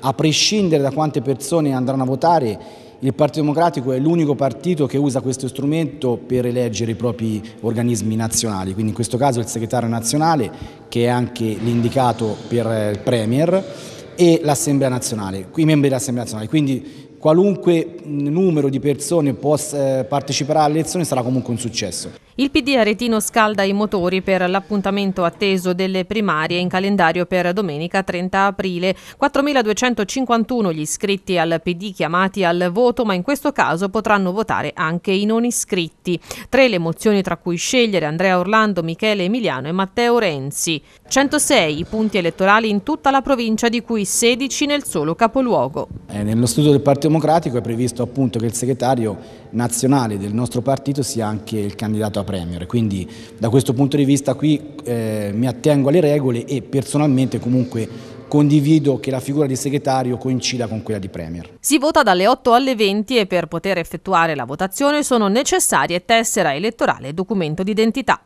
a prescindere da quante persone andranno a votare, il Partito Democratico è l'unico partito che usa questo strumento per eleggere i propri organismi nazionali, quindi in questo caso il segretario nazionale che è anche l'indicato per il Premier e l'Assemblea nazionale, i membri dell'Assemblea nazionale. Quindi qualunque numero di persone possa eh, partecipare alle elezioni sarà comunque un successo. Il PD aretino scalda i motori per l'appuntamento atteso delle primarie in calendario per domenica 30 aprile. 4.251 gli iscritti al PD chiamati al voto, ma in questo caso potranno votare anche i non iscritti. Tre le mozioni tra cui scegliere Andrea Orlando, Michele Emiliano e Matteo Renzi. 106 i punti elettorali in tutta la provincia, di cui 16 nel solo capoluogo. Eh, nello studio del Partito Democratico è previsto appunto che il segretario nazionale del nostro partito sia anche il candidato a Premier, quindi da questo punto di vista qui eh, mi attengo alle regole e personalmente comunque condivido che la figura di segretario coincida con quella di Premier. Si vota dalle 8 alle 20 e per poter effettuare la votazione sono necessarie tessera elettorale e documento d'identità.